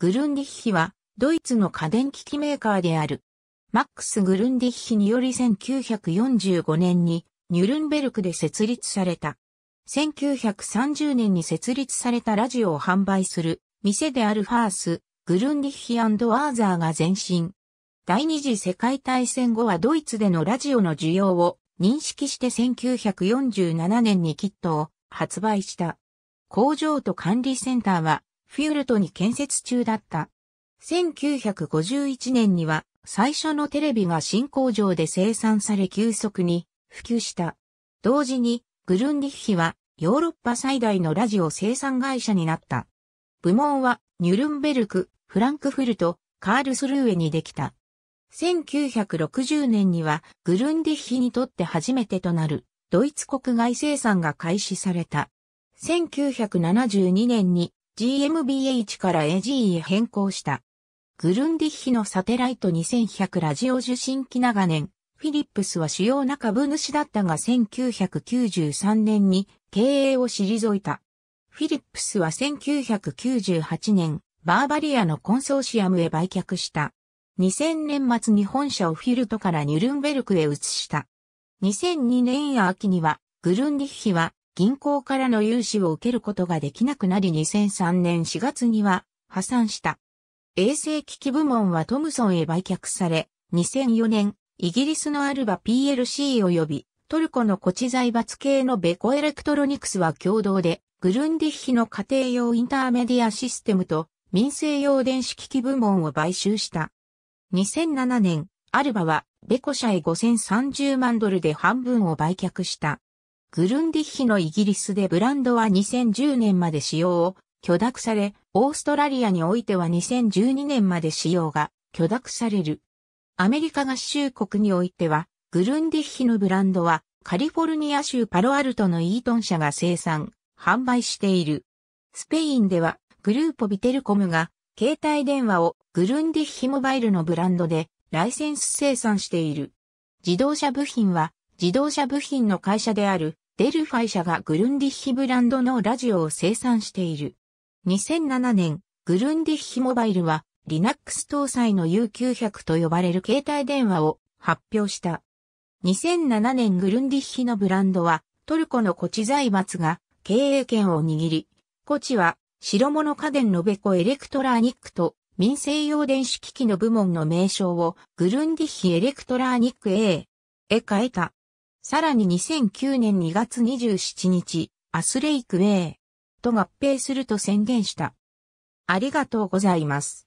グルンディッヒは、ドイツの家電機器メーカーである。マックス・グルンディッヒにより1945年にニュルンベルクで設立された。1930年に設立されたラジオを販売する店であるファース、グルンディッヒアーザーが前身。第二次世界大戦後はドイツでのラジオの需要を認識して1947年にキットを発売した。工場と管理センターはフュールトに建設中だった。1951年には最初のテレビが新工場で生産され急速に普及した。同時にグルンディッヒはヨーロッパ最大のラジオ生産会社になった。部門はニュルンベルク、フランクフルト、カールスルーエにできた。1960年にはグルンディッヒにとって初めてとなるドイツ国外生産が開始された。1972年に GMBH から AG へ変更した。グルンディッヒのサテライト2100ラジオ受信機長年、フィリップスは主要な株主だったが1993年に経営を退いた。フィリップスは1998年、バーバリアのコンソーシアムへ売却した。2000年末に本社をフィルトからニュルンベルクへ移した。2002年秋には、グルンディッヒは銀行からの融資を受けることができなくなり2003年4月には破産した。衛星機器部門はトムソンへ売却され、2004年、イギリスのアルバ PLC 及びトルコの古地財閥系のベコエレクトロニクスは共同で、グルンディッヒの家庭用インターメディアシステムと民生用電子機器部門を買収した。2007年、アルバはベコ社へ5030万ドルで半分を売却した。グルンディッヒのイギリスでブランドは2010年まで使用を許諾され、オーストラリアにおいては2012年まで使用が許諾される。アメリカ合衆国においては、グルンディッヒのブランドはカリフォルニア州パロアルトのイートン社が生産、販売している。スペインではグループビテルコムが携帯電話をグルンディッヒモバイルのブランドでライセンス生産している。自動車部品は自動車部品の会社であるデルファイ社がグルンディッヒブランドのラジオを生産している。2007年、グルンディッヒモバイルはリナックス搭載の U900 と呼ばれる携帯電話を発表した。2007年グルンディッヒのブランドはトルコのコチ財閥が経営権を握り、コチは白物家電のベコエレクトラーニックと民生用電子機器の部門の名称をグルンディッヒエレクトラーニック A へ変えた。さらに2009年2月27日、アスレイクウェイと合併すると宣言した。ありがとうございます。